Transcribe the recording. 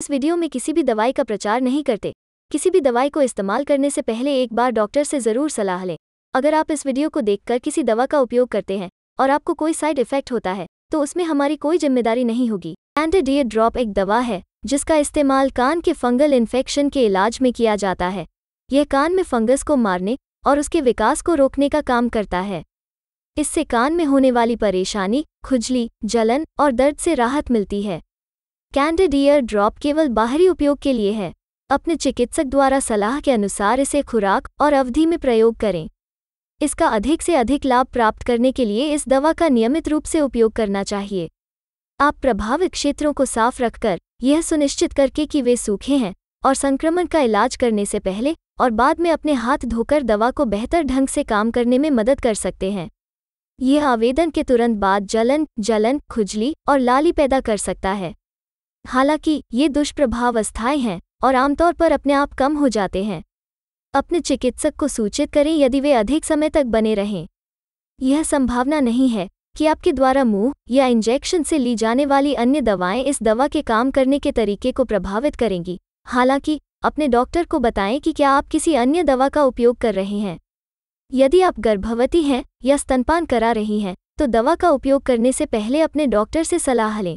इस वीडियो में किसी भी दवाई का प्रचार नहीं करते किसी भी दवाई को इस्तेमाल करने से पहले एक बार डॉक्टर से ज़रूर सलाह लें अगर आप इस वीडियो को देखकर किसी दवा का उपयोग करते हैं और आपको कोई साइड इफेक्ट होता है तो उसमें हमारी कोई जिम्मेदारी नहीं होगी एंटीडियर ड्रॉप एक दवा है जिसका इस्तेमाल कान के फंगल इन्फेक्शन के इलाज में किया जाता है यह कान में फंगस को मारने और उसके विकास को रोकने का काम करता है इससे कान में होने वाली परेशानी खुजली जलन और दर्द से राहत मिलती है कैंडिड ईयर ड्रॉप केवल बाहरी उपयोग के लिए है अपने चिकित्सक द्वारा सलाह के अनुसार इसे खुराक और अवधि में प्रयोग करें इसका अधिक से अधिक लाभ प्राप्त करने के लिए इस दवा का नियमित रूप से उपयोग करना चाहिए आप प्रभावित क्षेत्रों को साफ रखकर यह सुनिश्चित करके कि वे सूखे हैं और संक्रमण का इलाज करने से पहले और बाद में अपने हाथ धोकर दवा को बेहतर ढंग से काम करने में मदद कर सकते हैं यह आवेदन के तुरंत बाद जलन जलन खुजली और लाली पैदा कर सकता है हालांकि ये दुष्प्रभाव अस्थायी हैं और आमतौर पर अपने आप कम हो जाते हैं अपने चिकित्सक को सूचित करें यदि वे अधिक समय तक बने रहें यह संभावना नहीं है कि आपके द्वारा मुंह या इंजेक्शन से ली जाने वाली अन्य दवाएं इस दवा के काम करने के तरीके को प्रभावित करेंगी हालांकि अपने डॉक्टर को बताएं कि क्या आप किसी अन्य दवा का उपयोग कर रहे हैं यदि आप गर्भवती हैं या स्तनपान करा रही हैं तो दवा का उपयोग करने से पहले अपने डॉक्टर से सलाह लें